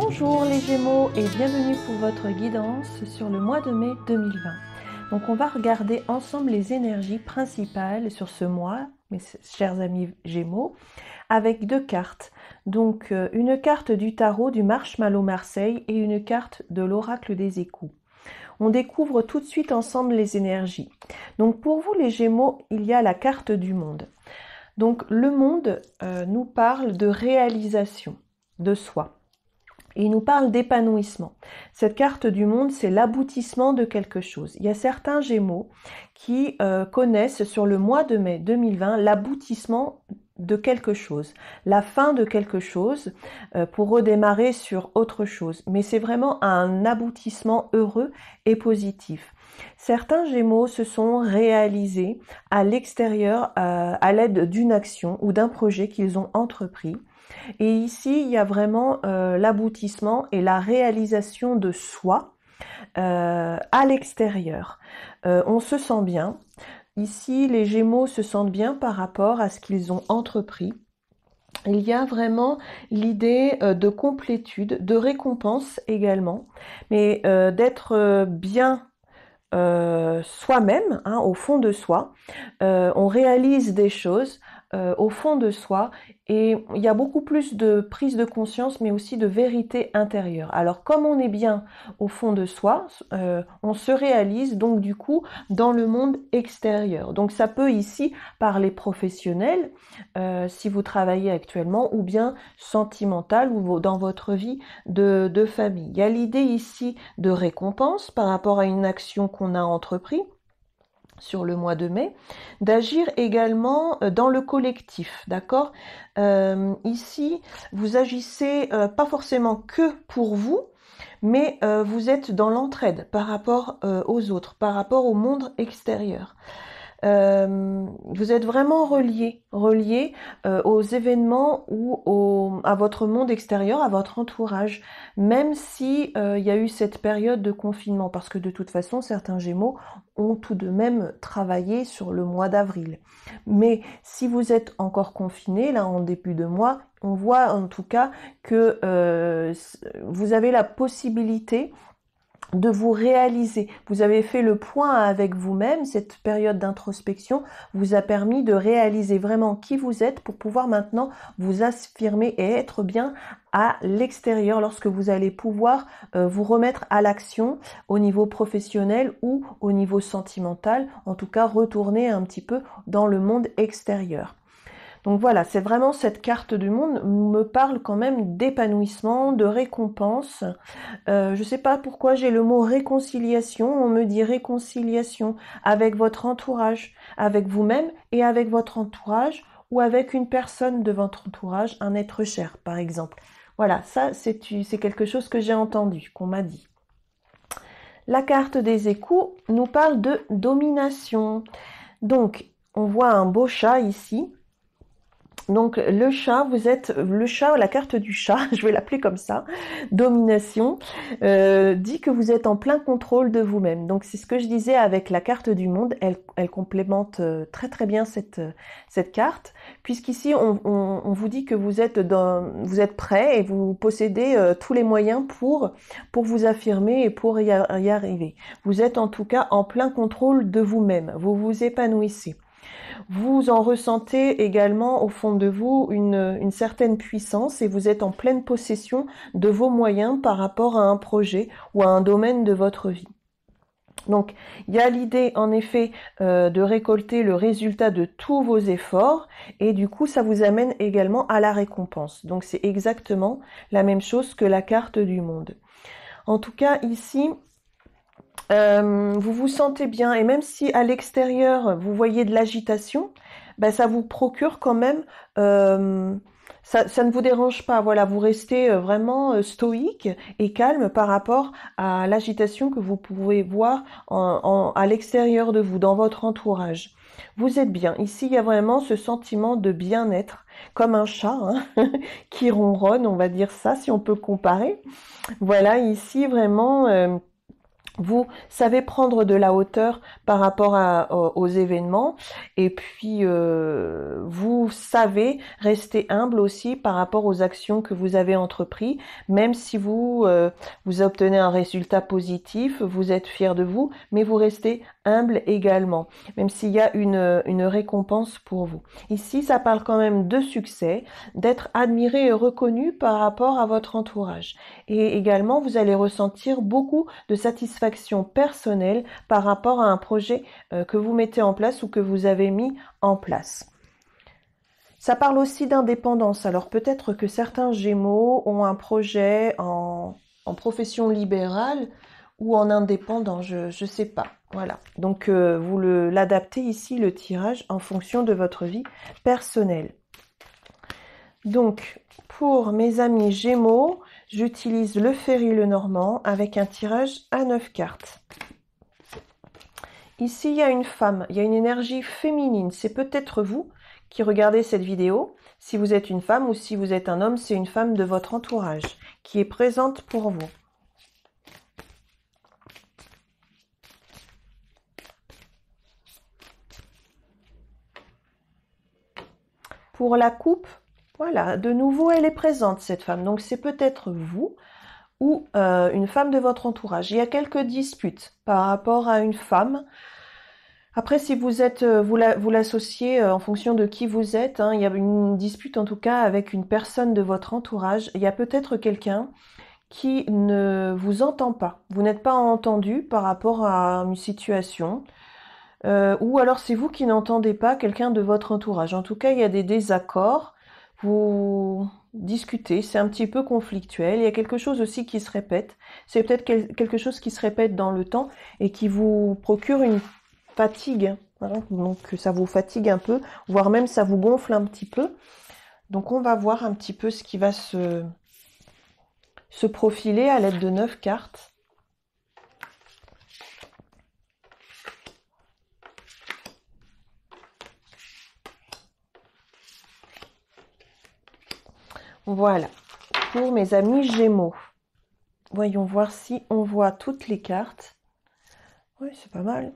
Bonjour les Gémeaux et bienvenue pour votre guidance sur le mois de mai 2020. Donc on va regarder ensemble les énergies principales sur ce mois, mes chers amis Gémeaux, avec deux cartes. Donc euh, une carte du tarot du Marshmallow Marseille et une carte de l'oracle des écous. On découvre tout de suite ensemble les énergies. Donc pour vous les Gémeaux, il y a la carte du monde. Donc le monde euh, nous parle de réalisation de soi. Il nous parle d'épanouissement. Cette carte du monde, c'est l'aboutissement de quelque chose. Il y a certains Gémeaux qui euh, connaissent sur le mois de mai 2020 l'aboutissement de quelque chose, la fin de quelque chose euh, pour redémarrer sur autre chose. Mais c'est vraiment un aboutissement heureux et positif. Certains Gémeaux se sont réalisés à l'extérieur euh, à l'aide d'une action ou d'un projet qu'ils ont entrepris. Et ici, il y a vraiment euh, l'aboutissement et la réalisation de soi euh, à l'extérieur. Euh, on se sent bien. Ici, les Gémeaux se sentent bien par rapport à ce qu'ils ont entrepris. Il y a vraiment l'idée de complétude, de récompense également, mais d'être bien soi-même, hein, au fond de soi. on réalise des choses, euh, au fond de soi et il y a beaucoup plus de prise de conscience mais aussi de vérité intérieure. Alors comme on est bien au fond de soi, euh, on se réalise donc du coup dans le monde extérieur. Donc ça peut ici parler professionnel euh, si vous travaillez actuellement ou bien sentimental ou dans votre vie de, de famille. Il y a l'idée ici de récompense par rapport à une action qu'on a entreprise sur le mois de mai, d'agir également euh, dans le collectif, d'accord euh, Ici, vous agissez euh, pas forcément que pour vous, mais vous êtes dans l'entraide par rapport aux autres, par rapport au monde extérieur. Euh, vous êtes vraiment relié, relié euh, aux événements ou à votre monde extérieur, à votre entourage, même si euh, il y a eu cette période de confinement, parce que de toute façon, certains Gémeaux ont tout de même travaillé sur le mois d'avril. Mais si vous êtes encore confiné, là en début de mois, on voit en tout cas que vous avez la possibilité de vous réaliser. Vous avez fait le point avec vous-même, cette période d'introspection vous a permis de réaliser vraiment qui vous êtes pour pouvoir maintenant vous affirmer et être bien à l'extérieur lorsque vous allez pouvoir euh, vous remettre à l'action au niveau professionnel ou au niveau sentimental, en tout cas retourner un petit peu dans le monde extérieur. Donc voilà, c'est vraiment cette carte du monde me parle quand même d'épanouissement, de récompense. Euh, je ne sais pas pourquoi j'ai le mot réconciliation. On me dit réconciliation avec votre entourage, avec vous-même et avec votre entourage ou avec une personne de votre entourage, un être cher par exemple. Voilà, ça c'est quelque chose que j'ai entendu, qu'on m'a dit. La carte des échos nous parle de domination. Donc, on voit un beau chat ici donc le chat, vous êtes le chat, la carte du chat, je vais l'appeler comme ça, domination, euh, dit que vous êtes en plein contrôle de vous-même. Donc c'est ce que je disais avec la carte du monde, elle, complémente euh, très très bien cette, euh, cette carte, puisqu'ici on, vous dit que vous êtes, dans, vous êtes prêt et vous possédez tous les moyens pour, pour vous affirmer et pour y arriver. Vous êtes en tout cas en plein contrôle de vous-même, vous vous épanouissez. Vous en ressentez également au fond de vous une, certaine puissance et vous êtes en pleine possession de vos moyens par rapport à un projet ou à un domaine de votre vie. Donc il y a l'idée en effet euh, de récolter le résultat de tous vos efforts et du coup ça vous amène également à la récompense. Donc c'est exactement la même chose que la carte du monde. En tout cas ici euh, vous vous sentez bien et même si à l'extérieur vous voyez de l'agitation, bah ça vous procure quand même, euh, ça, ça, ne vous dérange pas. Voilà, vous restez euh, vraiment euh, stoïque et calme par rapport à l'agitation que vous pouvez voir en, à l'extérieur de vous, dans votre entourage. Vous êtes bien. Ici, il y a vraiment ce sentiment de bien-être, comme un chat hein, qui ronronne, on va dire ça, si on peut comparer. Voilà, ici, vraiment vous savez prendre de la hauteur par rapport aux événements et puis euh, vous savez rester humble aussi par rapport aux actions que vous avez entreprises même si vous euh, vous obtenez un résultat positif vous êtes fier de vous mais vous restez humble également, même s'il y a une, une, récompense pour vous. Ici, ça parle quand même de succès, d'être admiré et reconnu par rapport à votre entourage. Et également, vous allez ressentir beaucoup de satisfaction personnelle par rapport à un projet euh, que vous mettez en place ou que vous avez mis en place. Ça parle aussi d'indépendance. Alors peut-être que certains Gémeaux ont un projet en profession libérale ou en indépendant, je ne sais pas. Voilà. Donc euh, vous l'adaptez ici, le tirage, en fonction de votre vie personnelle. Donc pour mes amis Gémeaux, j'utilise le Ferry le Normand avec un tirage à 9 cartes. Ici, il y a une femme, il y a une énergie féminine. C'est peut-être vous qui regardez cette vidéo. Si vous êtes une femme ou si vous êtes un homme, c'est une femme de votre entourage qui est présente pour vous. Pour la coupe, voilà, de nouveau, elle est présente, cette femme. Donc, c'est peut-être vous ou euh, une femme de votre entourage. Il y a quelques disputes par rapport à une femme. Après, si vous êtes, euh, vous l'associez euh, en fonction de qui vous êtes, hein, il y a une dispute en tout cas avec une personne de votre entourage. Il y a peut-être quelqu'un qui ne vous entend pas. Vous n'êtes pas entendu par rapport à une situation. Euh, ou alors c'est vous qui n'entendez pas quelqu'un de votre entourage. En tout cas, il y a des désaccords. Vous discutez, c'est un petit peu conflictuel. Il y a quelque chose aussi qui se répète. C'est peut-être quelque chose qui se répète dans le temps et qui vous procure une fatigue. Donc ça vous fatigue un peu, voire même ça vous gonfle un petit peu. Donc on va voir un petit peu ce qui va se, se profiler à l'aide de neuf cartes. Voilà, pour mes amis Gémeaux. Voyons voir si on voit toutes les cartes. Oui, c'est pas mal.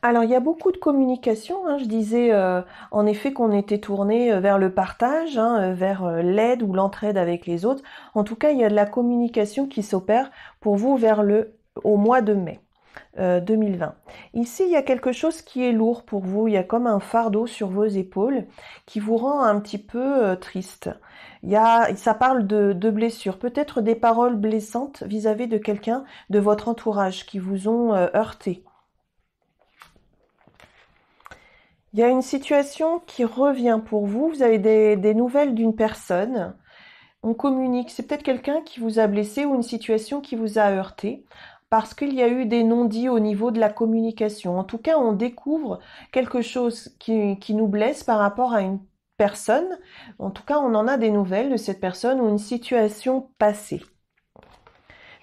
Alors, il y a beaucoup de communication. Hein. Je disais euh, en effet qu'on était tourné euh, vers le partage, hein, euh, vers l'aide ou l'entraide avec les autres. En tout cas, il y a de la communication qui s'opère pour vous vers le au mois de mai. 2020. Euh, Ici, il y a quelque chose qui est lourd pour vous, il y a comme un fardeau sur vos épaules qui vous rend un petit peu euh, triste. ça parle de, blessures, peut-être des paroles blessantes vis-à-vis de quelqu'un de votre entourage qui vous ont euh, heurté. Il y a une situation qui revient pour vous, vous avez des nouvelles d'une personne, on communique. C'est peut-être quelqu'un qui vous a blessé ou une situation qui vous a heurté parce qu'il y a eu des non-dits au niveau de la communication. En tout cas, on découvre quelque chose qui, nous blesse par rapport à une personne. En tout cas, on en a des nouvelles de cette personne ou une situation passée.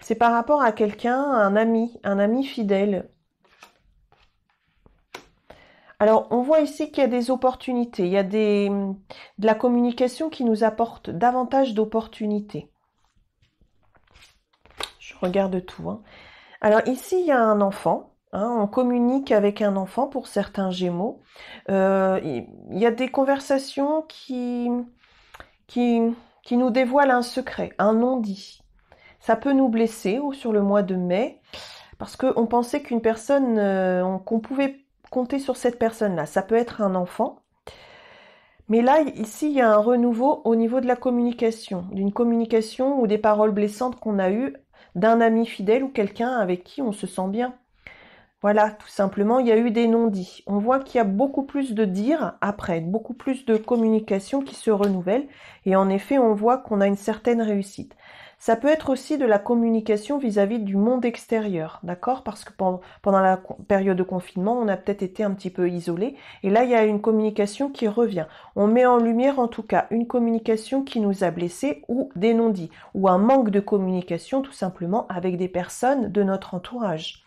C'est par rapport à quelqu'un, un ami, un ami fidèle. Alors, on voit ici qu'il y a des opportunités, il y a de la communication qui nous apporte davantage d'opportunités. Je regarde tout. Hein. Alors ici, il y a un enfant. Hein, on communique avec un enfant pour certains Gémeaux. Euh, il y a des conversations qui, qui, nous dévoilent un secret, un non-dit. Ça peut nous blesser ou sur le mois de mai parce qu'on pensait qu'une personne, euh, qu'on pouvait compter sur cette personne-là. Ça peut être un enfant. Mais là, ici, il y a un renouveau au niveau de la communication, d'une communication ou des paroles blessantes qu'on a eues d'un ami fidèle ou quelqu'un avec qui on se sent bien. Voilà, tout simplement, il y a eu des non-dits. On voit qu'il y a beaucoup plus de dire après, beaucoup plus de communication qui se renouvelle. Et en effet, on voit qu'on a une certaine réussite. Ça peut être aussi de la communication vis-à-vis du monde extérieur, d'accord Parce que pendant la période de confinement, on a peut-être été un petit peu isolé. Et là, il y a une communication qui revient. On met en lumière, en tout cas, une communication qui nous a blessés ou des ou un manque de communication tout simplement avec des personnes de notre entourage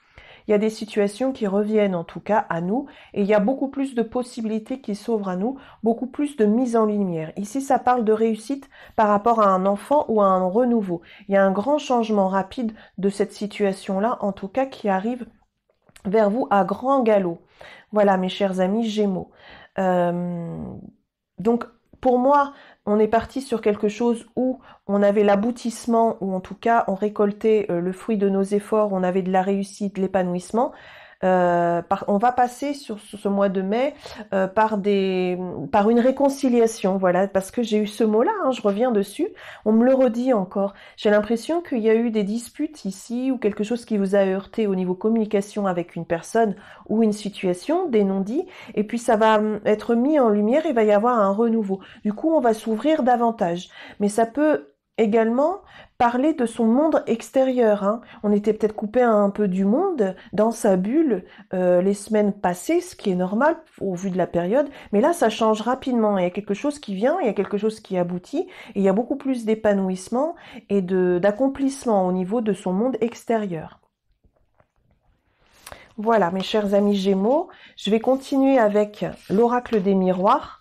il y a des situations qui reviennent en tout cas à nous et il y a beaucoup plus de possibilités qui s'ouvrent à nous, beaucoup plus de mise en lumière. Ici, ça parle de réussite par rapport à un enfant ou à un renouveau. Il y a un grand changement rapide de cette situation-là, en tout cas, qui arrive vers vous à grand galop. Voilà, mes chers amis Gémeaux. Euh, donc, pour moi, on est parti sur quelque chose où on avait l'aboutissement, ou en tout cas on récoltait euh, le fruit de nos efforts, on avait de la réussite, de l'épanouissement, euh, on va passer sur, ce mois de mai euh, par des, par une réconciliation, voilà, parce que j'ai eu ce mot-là, hein, je reviens dessus. On me le redit encore. J'ai l'impression qu'il y a eu des disputes ici ou quelque chose qui vous a heurté au niveau communication avec une personne ou une situation, des non-dits, et puis ça va mm, être mis en lumière. Il va y avoir un renouveau. Du coup, on va s'ouvrir davantage, mais ça peut également parler de son monde extérieur. Hein. On était peut-être coupé un peu du monde, dans sa bulle, euh, les semaines passées, ce qui est normal au vu de la période. Mais là, ça change rapidement. Il y a quelque chose qui vient, il y a quelque chose qui aboutit, et il y a beaucoup plus d'épanouissement et d'accomplissement au niveau de son monde extérieur. Voilà, mes chers amis Gémeaux, je vais continuer avec l'oracle des miroirs.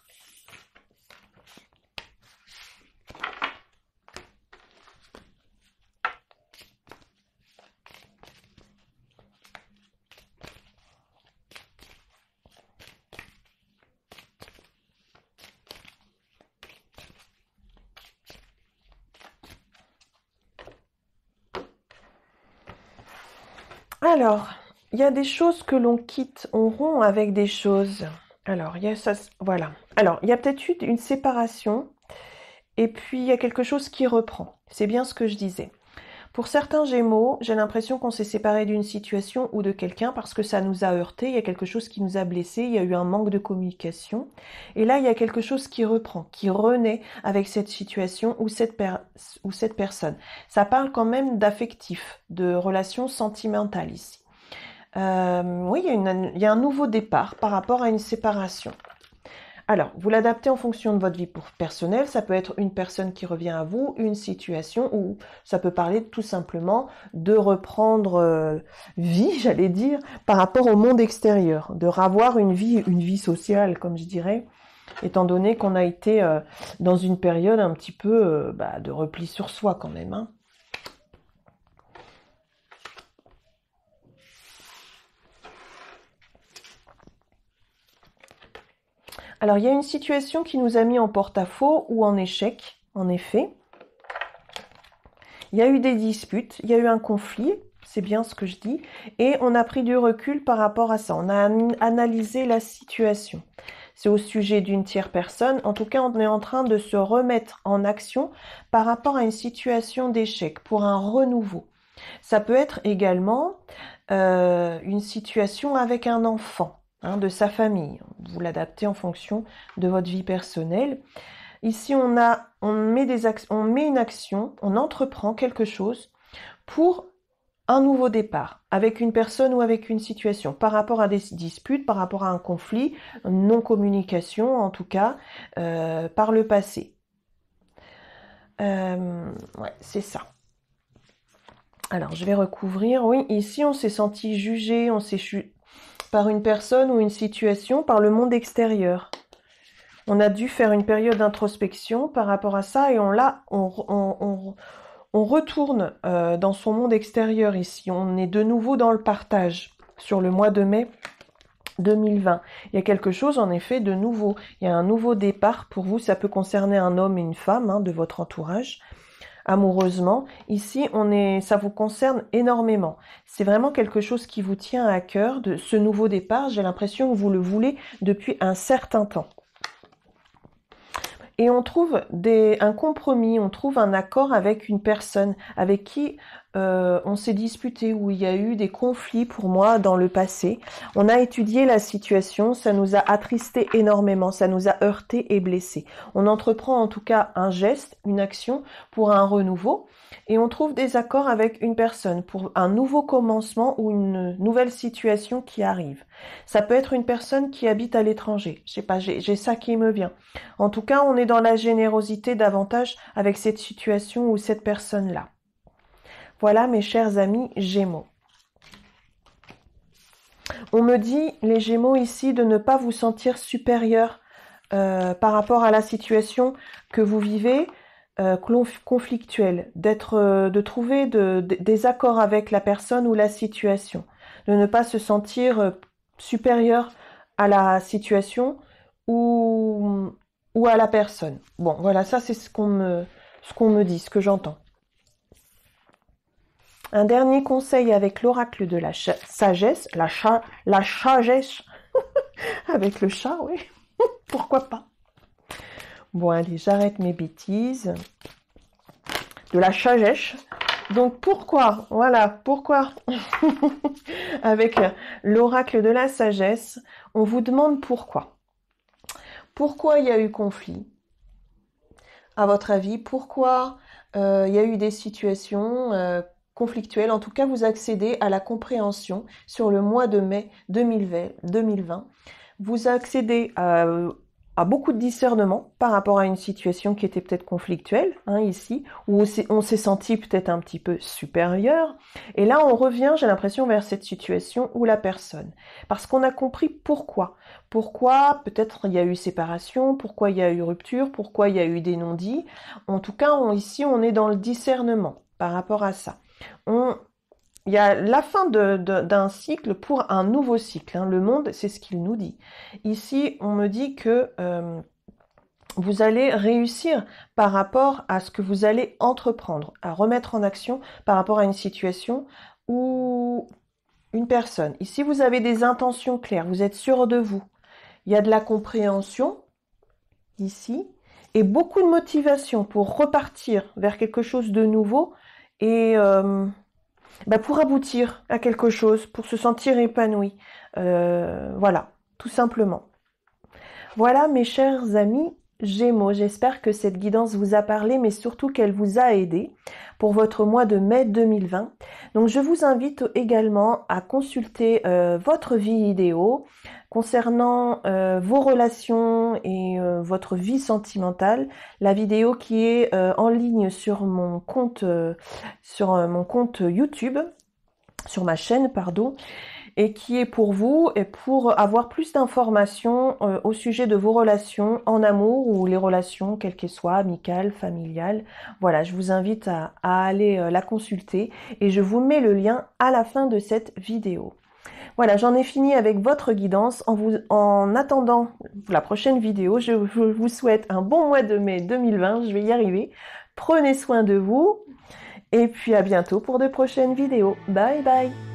Alors, il y a des choses que l'on quitte, on rompt avec des choses. Alors, il y a ça, voilà. Alors, il y a peut-être une séparation, et puis il y a quelque chose qui reprend. C'est bien ce que je disais. Pour certains Gémeaux, j'ai l'impression qu'on s'est séparé d'une situation ou de quelqu'un parce que ça nous a heurté, il y a quelque chose qui nous a blessé, il y a eu un manque de communication. Et là, il y a quelque chose qui reprend, qui renaît avec cette situation ou cette, personne. Ça parle quand même d'affectif, de relation sentimentale ici. Euh, oui, il y a un nouveau départ par rapport à une séparation. Alors, vous l'adaptez en fonction de votre vie personnelle. Ça peut être une personne qui revient à vous, une situation, ou ça peut parler tout simplement de reprendre euh, vie, j'allais dire, par rapport au monde extérieur, de ravoir une vie, une vie sociale, comme je dirais, étant donné qu'on a été euh, dans une période un petit peu euh, bah, de repli sur soi quand même. Hein. Alors il y a une situation qui nous a mis en porte-à-faux ou en échec, en effet. Il y a eu des disputes, il y a eu un conflit, c'est bien ce que je dis, et on a pris du recul par rapport à ça, on a analysé la situation. C'est au sujet d'une tierce personne, en tout cas on est en train de se remettre en action par rapport à une situation d'échec, pour un renouveau. Ça peut être également euh, une situation avec un enfant. Hein, de sa famille. Vous l'adaptez en fonction de votre vie personnelle. Ici, on, a, on, met des on met une action, on entreprend quelque chose pour un nouveau départ avec une personne ou avec une situation, par rapport à des disputes, par rapport à un conflit, non-communication en tout cas, euh, par le passé. Euh, c'est ça. Alors, je vais recouvrir. Oui, ici, on s'est senti jugé, on s'est par une personne ou une situation, par le monde extérieur. On a dû faire une période d'introspection par rapport à ça et on l'a, on, retourne euh, dans son monde extérieur ici. On est de nouveau dans le partage sur le mois de mai 2020. Il y a quelque chose en effet de nouveau. Il y a un nouveau départ pour vous. Ça peut concerner un homme et une femme hein, de votre entourage amoureusement. Ici, on est, ça vous concerne énormément. C'est vraiment quelque chose qui vous tient à cœur de ce nouveau départ. J'ai l'impression que vous le voulez depuis un certain temps. Et on trouve des, un compromis, on trouve un accord avec une personne avec qui euh, on s'est disputé, ou il y a eu des conflits pour moi dans le passé. On a étudié la situation, ça nous a attristé énormément, ça nous a heurté et blessé. On entreprend en tout cas un geste, une action pour un renouveau et on trouve des accords avec une personne pour un nouveau commencement ou une nouvelle situation qui arrive. Ça peut être une personne qui habite à l'étranger. Je sais pas, j'ai ça qui me vient. En tout cas, on est dans la générosité davantage avec cette situation ou cette personne-là. Voilà mes chers amis Gémeaux. On me dit, les Gémeaux ici, de ne pas vous sentir supérieur euh, par rapport à la situation que vous vivez, euh, conflictuelle, euh, de trouver des accords avec la personne ou la situation, de ne pas se sentir supérieur à la situation ou, ou à la personne. Bon, voilà, ça c'est ce qu'on ce qu'on me dit, ce que j'entends. Un dernier conseil avec l'oracle de la sagesse, la, cha la sagesse, avec le chat, oui, pourquoi pas. Bon, allez, j'arrête mes bêtises. De la sagesse. Donc pourquoi Voilà, pourquoi Avec l'oracle de la sagesse, on vous demande pourquoi. Pourquoi il y a eu conflit À votre avis, pourquoi euh, il y a eu des situations euh, conflictuelle, en tout cas vous accédez à la compréhension sur le mois de mai 2020. Vous accédez euh, à, beaucoup de discernement par rapport à une situation qui était peut-être conflictuelle hein, ici, où on s'est senti peut-être un petit peu supérieur. Et là, on revient, j'ai l'impression, vers cette situation où la personne. Parce qu'on a compris pourquoi. Pourquoi peut-être il y a eu séparation, pourquoi il y a eu rupture, pourquoi il y a eu des non-dits. En tout cas, ici, on est dans le discernement par rapport à ça il y a la fin d'un cycle pour un nouveau cycle. Hein. Le monde, c'est ce qu'il nous dit. Ici, on me dit que euh, vous allez réussir par rapport à ce que vous allez entreprendre, à remettre en action par rapport à une situation ou une personne. Ici, vous avez des intentions claires, vous êtes sûr de vous. Il y a de la compréhension ici et beaucoup de motivation pour repartir vers quelque chose de nouveau et euh, bah pour aboutir à quelque chose, pour se sentir épanoui. Euh, voilà, tout simplement. Voilà mes chers amis, Gémeaux, j'espère que cette guidance vous a parlé, mais surtout qu'elle vous a aidé pour votre mois de mai 2020. Donc je vous invite également à consulter euh, votre vidéo concernant euh, vos relations et euh, votre vie sentimentale. La vidéo qui est en ligne sur mon compte, sur mon compte YouTube, sur ma chaîne, pardon et qui est pour vous et pour avoir plus d'informations euh, au sujet de vos relations en amour ou les relations quelles qu'elles soient, amicales, familiales. Voilà, je vous invite à, aller euh, la consulter et je vous mets le lien à la fin de cette vidéo. Voilà, j'en ai fini avec votre guidance. En, vous, en attendant la prochaine vidéo, je vous souhaite un bon mois de mai 2020. Je vais y arriver. Prenez soin de vous. Et puis à bientôt pour de prochaines vidéos. Bye bye